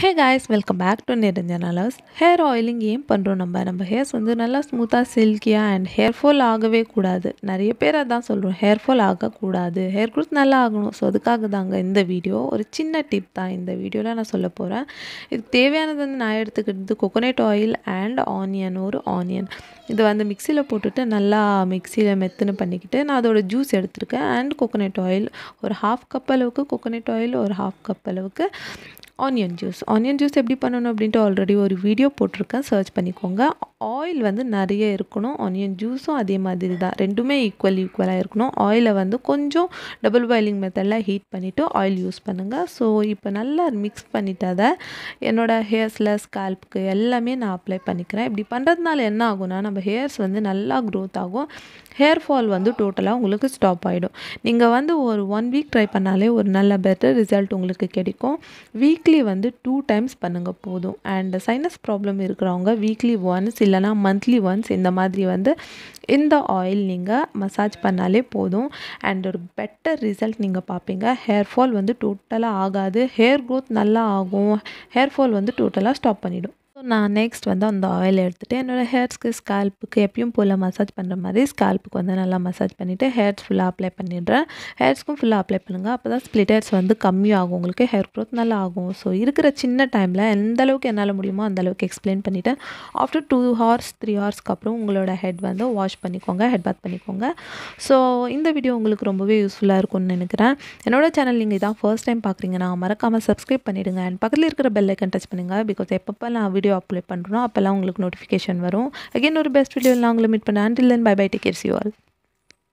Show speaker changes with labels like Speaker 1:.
Speaker 1: hey guys welcome back to Niranjana loves hair oiling ஏன் பண்ணுறோம் நம்ம நம்ம ஹேர்ஸ் வந்து நல்லா ஸ்மூத்தாக சில்கியாக அண்ட் ஹேர் ஃபால் ஆகவே கூடாது நிறைய பேர் அதான் சொல்கிறோம் ஹேர் ஃபால் ஆகக்கூடாது ஹேர் க்ரோத் நல்லா ஆகணும் ஸோ அதுக்காக தாங்க இந்த வீடியோ ஒரு சின்ன டிப் தான் இந்த வீடியோவில் நான் சொல்ல போகிறேன் இதுக்கு தேவையானது வந்து நான் எடுத்துக்கிட்டது கொக்கோனட் ஆயில் அண்ட் ஆனியன் ஒரு ஆனியன் இதை வந்து மிக்சியில் போட்டுட்டு நல்லா மிக்சியில் மெத்துன்னு பண்ணிக்கிட்டு நான் அதோடய ஜூஸ் எடுத்துருக்கேன் அண்ட் கொக்கோனட் ஆயில் ஒரு ஹாஃப் கப் அளவுக்கு கொக்கோனட் ஆயில் ஒரு ஹாஃப் கப் அளவுக்கு ஆனியன் ஜூஸ் ஆனியன் ஜூஸ் எப்படி பண்ணணும் அப்படின்ட்டு ஆல்ரெடி ஒரு வீடியோ போட்டிருக்கேன் சர்ச் பண்ணிக்கோங்க ஆயில் வந்து நிறைய இருக்கணும் ஆனியன் ஜூஸும் அதே மாதிரி தான் ரெண்டுமே ஈக்குவல் ஈக்குவலாக இருக்கணும் ஆயிலை வந்து கொஞ்சம் டபுள் பாயிலிங் மெத்தடில் ஹீட் பண்ணிவிட்டு ஆயில் யூஸ் பண்ணுங்கள் ஸோ இப்போ நல்லா மிக்ஸ் பண்ணிவிட்டு அதை என்னோடய ஹேர்ஸில் ஸ்கால்ப்புக்கு எல்லாமே நான் அப்ளை பண்ணிக்கிறேன் இப்படி பண்ணுறதுனால என்ன ஆகும்னா நம்ம ஹேர்ஸ் வந்து நல்லா க்ரோத் ஆகும் ஹேர் ஃபால் வந்து டோட்டலாக உங்களுக்கு ஸ்டாப் ஆகிடும் நீங்கள் வந்து ஒரு ஒன் வீக் ட்ரை பண்ணாலே ஒரு நல்ல பெட்டர் ரிசல்ட் உங்களுக்கு கிடைக்கும் வீக் வீக்லி வந்து டூ டைம்ஸ் பண்ணுங்கள் போதும் அண்ட் சைனஸ் ப்ராப்ளம் இருக்கிறவங்க வீக்லி ஒன்ஸ் இல்லைனா மந்த்லி ஒன்ஸ் இந்த மாதிரி வந்து இந்த ஆயில் நீங்கள் மசாஜ் பண்ணாலே போதும் அண்ட் ஒரு பெட்டர் ரிசல்ட் நீங்கள் பார்ப்பீங்க ஹேர் ஃபால் வந்து டோட்டலாக ஆகாது ஹேர் க்ரோத் நல்லா ஆகும் ஹேர் ஃபால் வந்து டோட்டலாக ஸ்டாப் பண்ணிவிடும் ஸோ நான் நெக்ஸ்ட் வந்து அந்த ஆயில் எடுத்துகிட்டு என்னோடய ஹேர்ஸ்க்கு ஸ்கால்ப்புக்கு எப்பயும் போல் மசாஜ் பண்ணுற மாதிரி ஸ்கால்ப்புக்கு வந்து நல்லா மசாஜ் பண்ணிவிட்டு ஹேர்ஸ் ஃபுல்லாக அப்ளை பண்ணிடுறேன் ஹேர்ஸ்க்கும் ஃபுல்லாக அப்ளை பண்ணுங்கள் அப்போ தான் ஸ்ப்ளிட் ஹேர்ஸ் வந்து கம்மியாகும் உங்களுக்கு ஹேர் க்ரோத் நல்லா ஆகும் ஸோ இருக்கிற சின்ன டைமில் எந்த அளவுக்கு என்னால் முடியுமோ அந்த அளவுக்கு எக்ஸ்பிளைன் பண்ணிவிட்டேன் ஆஃப்டர் டூ ஹார்ஸ் த்ரீ ஹார்ஸ்க்கு அப்புறம் உங்களோட ஹெட் வந்து வாஷ் பண்ணிக்கோங்க ஹெட் பாத் பண்ணிக்கோங்க ஸோ இந்த வீடியோ உங்களுக்கு ரொம்பவே யூஸ்ஃபுல்லாக இருக்கும்னு நினைக்கிறேன் என்னோடய சேனல் நீங்கள் இதான் ஃபர்ஸ்ட் டைம் பார்க்குறீங்கன்னா மறக்காமல் சப்ஸ்கிரைப் பண்ணிவிடுங்க அண்ட் பக்கத்தில் இருக்கிற பெல்லைக்கன் டச் பண்ணுங்கள் பிகாஸ் எப்பப்போ நான் வீடியோ வீடியோ அப்லோட் பண்ணுறோம் அப்போல்லாம் உங்களுக்கு நோட்டிஃபிகேஷன் வரும் அகேன் ஒரு பெஸ்ட் வீடியோ நான் உங்களை மீட் பண்ணேன் until then bye bye take cares you all